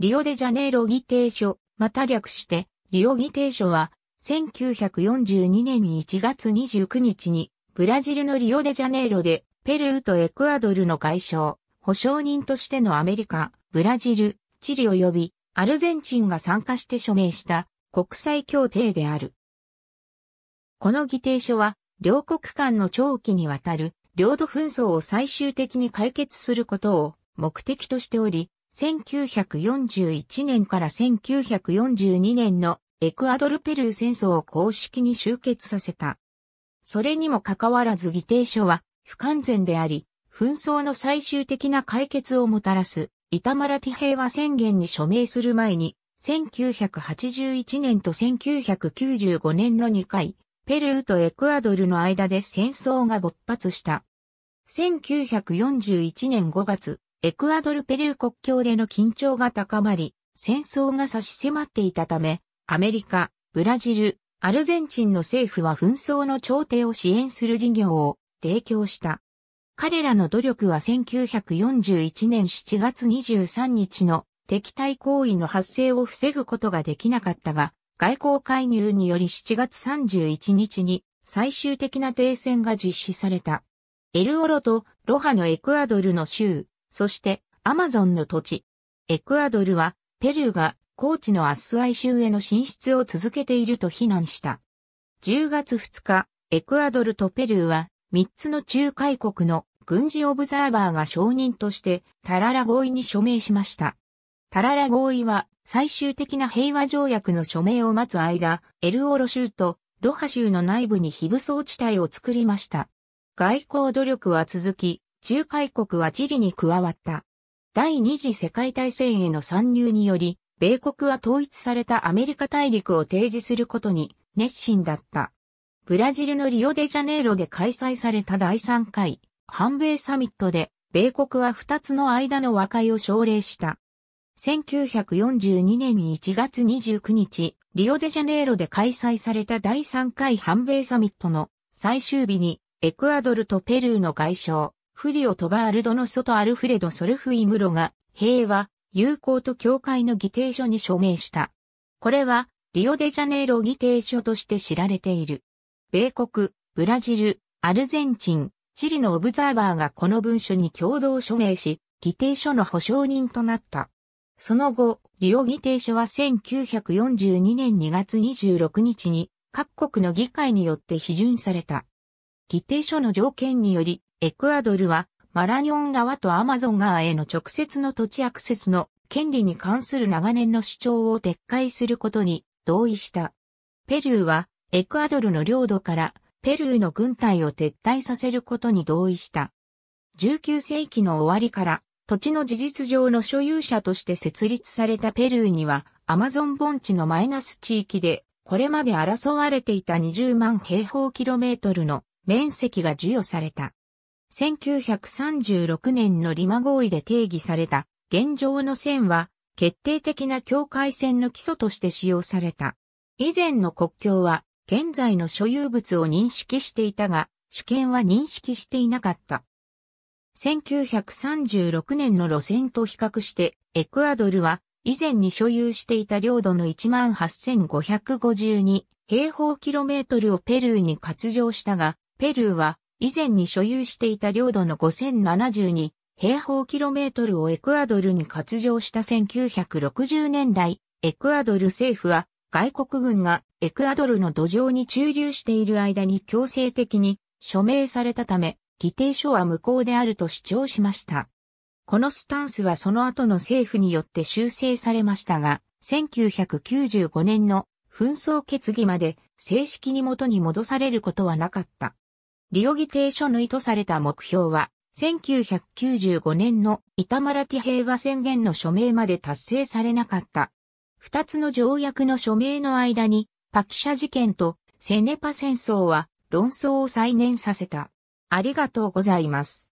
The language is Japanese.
リオデジャネイロ議定書、また略して、リオ議定書は、1942年1月29日に、ブラジルのリオデジャネイロで、ペルーとエクアドルの外相、保証人としてのアメリカ、ブラジル、チリ及び、アルゼンチンが参加して署名した国際協定である。この議定書は、両国間の長期にわたる領土紛争を最終的に解決することを目的としており、1941年から1942年のエクアドルペルー戦争を公式に終結させた。それにもかかわらず議定書は不完全であり、紛争の最終的な解決をもたらす、イタマラティ平和宣言に署名する前に、1981年と1995年の2回、ペルーとエクアドルの間で戦争が勃発した。1941年5月、エクアドル・ペルー国境での緊張が高まり、戦争が差し迫っていたため、アメリカ、ブラジル、アルゼンチンの政府は紛争の調停を支援する事業を提供した。彼らの努力は1941年7月23日の敵対行為の発生を防ぐことができなかったが、外交介入により7月31日に最終的な停戦が実施された。エルオロとロハのエクアドルの州、そして、アマゾンの土地。エクアドルは、ペルーが、高地のアスアイ州への進出を続けていると非難した。10月2日、エクアドルとペルーは、3つの仲介国の軍事オブザーバーが承認として、タララ合意に署名しました。タララ合意は、最終的な平和条約の署名を待つ間、エルオロ州とロハ州の内部に非武装地帯を作りました。外交努力は続き、仲介国はチリに加わった。第二次世界大戦への参入により、米国は統一されたアメリカ大陸を提示することに熱心だった。ブラジルのリオデジャネイロで開催された第3回、反米サミットで、米国は2つの間の和解を奨励した。1942年1月29日、リオデジャネイロで開催された第3回反米サミットの最終日に、エクアドルとペルーの外相、フリオ・トバールドの外アルフレド・ソルフイムロが、平和、友好と教会の議定書に署名した。これは、リオデジャネイロ議定書として知られている。米国、ブラジル、アルゼンチン、チリのオブザーバーがこの文書に共同署名し、議定書の保証人となった。その後、リオ議定書は1942年2月26日に各国の議会によって批准された。議定書の条件により、エクアドルはマラニョン川とアマゾン川への直接の土地アクセスの権利に関する長年の主張を撤回することに同意した。ペルーはエクアドルの領土からペルーの軍隊を撤退させることに同意した。19世紀の終わりから土地の事実上の所有者として設立されたペルーにはアマゾン盆地のマイナス地域でこれまで争われていた20万平方キロメートルの面積が授与された。1936年のリマ合意で定義された現状の線は決定的な境界線の基礎として使用された。以前の国境は現在の所有物を認識していたが、主権は認識していなかった。1936年の路線と比較して、エクアドルは以前に所有していた領土の18,552平方キロメートルをペルーに割譲したが、ペルーは以前に所有していた領土の5072平方キロメートルをエクアドルに割譲した1960年代、エクアドル政府は外国軍がエクアドルの土壌に駐留している間に強制的に署名されたため、議定書は無効であると主張しました。このスタンスはその後の政府によって修正されましたが、1995年の紛争決議まで正式に元に戻されることはなかった。リオ議定の意図された目標は、1995年の板マラティ平和宣言の署名まで達成されなかった。二つの条約の署名の間に、パキシャ事件とセネパ戦争は論争を再燃させた。ありがとうございます。